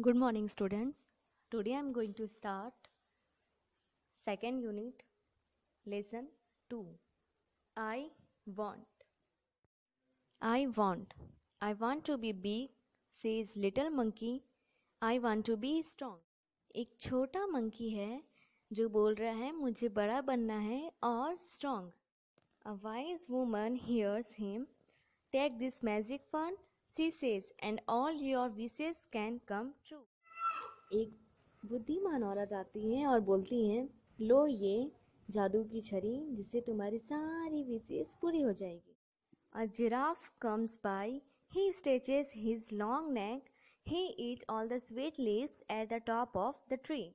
good morning students today i'm going to start second unit lesson 2 i want i want i want to be big says little monkey i want to be strong एक छोटा monkey है जो बोल रहा है मुझे बड़ा बनना है और strong a wise woman here's him take this magic wand she says, and all your wishes can come true. एक बुद्धिमान औरत आती है और बोलती है लो ये जादू की छड़ी जिससे तुम्हारी सारी विशेष पूरी हो जाएगी A giraffe comes by. He stretches his long neck. He eats all the sweet leaves at the top of the tree.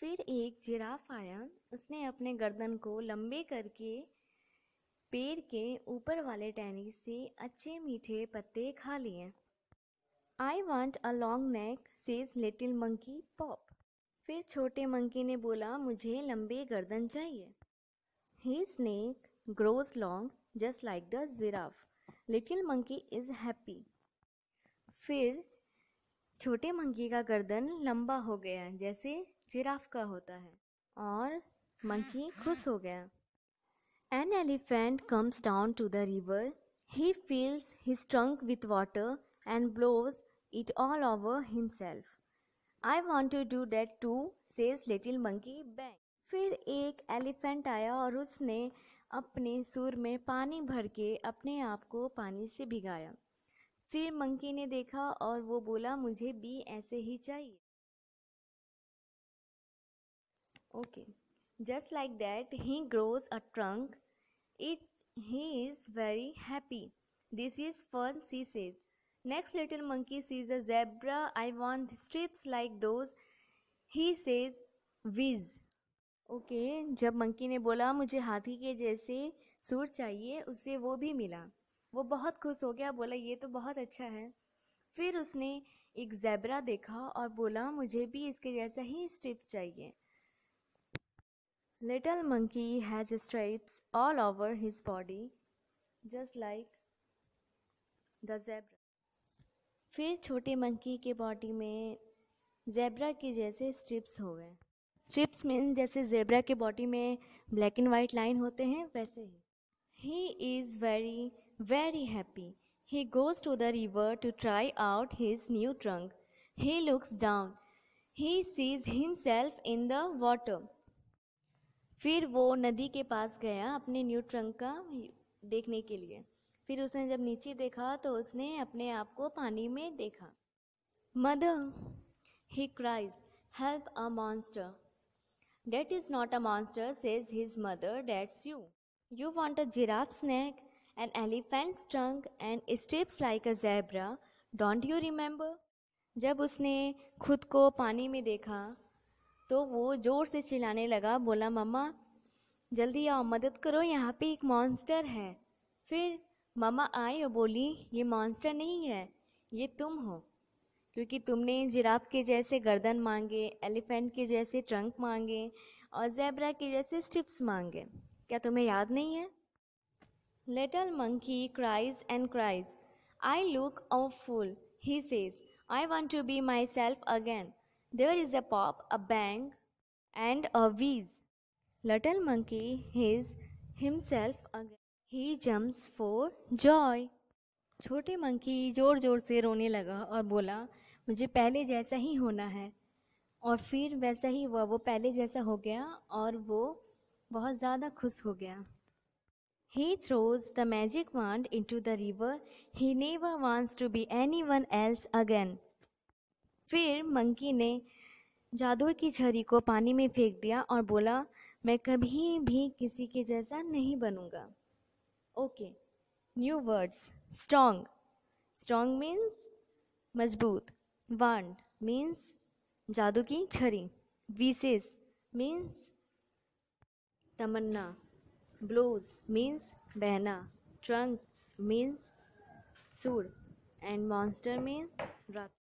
फिर एक जिराफ आया उसने अपने गर्दन को लंबे करके पेड़ के ऊपर वाले टहनी से अच्छे मीठे पत्ते खा लिए I want a long neck says little monkey pop फिर छोटे मंकी ने बोला मुझे लंबे गर्दन चाहिए his neck grows long just like the giraffe little monkey is happy फिर छोटे मंकी का गर्दन लंबा हो गया जैसे जिराफ का होता है और मंकी खुश हो गया An elephant comes down to the river. He fills his trunk with water and blows it all over himself. I want to do that too, says little monkey bang. फिर एक elephant आया और उसने अपने सुर में पानी भर के अपने आप को पानी से भिगाया फिर मंकी ने देखा और वो बोला मुझे भी ऐसे ही चाहिए okay just like that he grows a trunk It, he is very happy. This is fun, she says. Next little monkey sees a zebra. I want strips like those. He says, whiz. Okay okay, जब monkey ने बोला मुझे हाथी के जैसे suit चाहिए उसे वो भी मिला वो बहुत खुश हो गया बोला ये तो बहुत अच्छा है फिर उसने एक जैबरा देखा और बोला मुझे भी इसके जैसा ही स्ट्रिप चाहिए Little monkey has stripes all over his body just like the zebra. फिर छोटे मंकी के बॉडी में जेब्रा के जैसे स्ट्रिप्स हो गए स्ट्रिप्स मीन जैसे जेब्रा के बॉडी में ब्लैक एंड वाइट लाइन होते हैं वैसे ही he is very very happy he goes to the river to try out his new trunk he looks down he sees himself in the water फिर वो नदी के पास गया अपने न्यू ट्रंक का देखने के लिए फिर उसने जब नीचे देखा तो उसने अपने आप को पानी में देखा mother he cries help a monster that is not a monster says his mother that's you you want a giraffe's neck an elephant trunk and stripes like a zebra don't you remember जब उसने खुद को पानी में देखा तो वो ज़ोर से चिल्लाने लगा बोला मम्मा जल्दी आओ मदद करो यहाँ पे एक मॉन्स्टर है फिर मम्मा आई और बोली ये मॉन्स्टर नहीं है ये तुम हो क्योंकि तुमने जिराफ के जैसे गर्दन मांगे एलिफेंट के जैसे ट्रंक मांगे और जेबरा के जैसे स्ट्रिप्स मांगे क्या तुम्हें याद नहीं है little monkey cries and cries I look awful he says I want to be myself again There is a pop, a bang, and a wheeze. Little monkey is himself again. He jumps for joy. छोटे monkey जोर जोर से रोने लगा और बोला मुझे पहले जैसा ही होना है और फिर वैसा ही हुआ वो पहले जैसा हो गया और वो बहुत ज़्यादा खुश हो गया He throws the magic wand into the river. He never wants to be anyone else again. फिर मंकी ने जादू की छरी को पानी में फेंक दिया और बोला मैं कभी भी किसी के जैसा नहीं बनूंगा okay new words strong strong means मजबूत वांड मीन्स जादू की छरी विशेष मीन्स तमन्ना ब्लोज मीन्स बहना ट्रंक मीन्स सूर एंड मॉन्स्टर मीन्स रात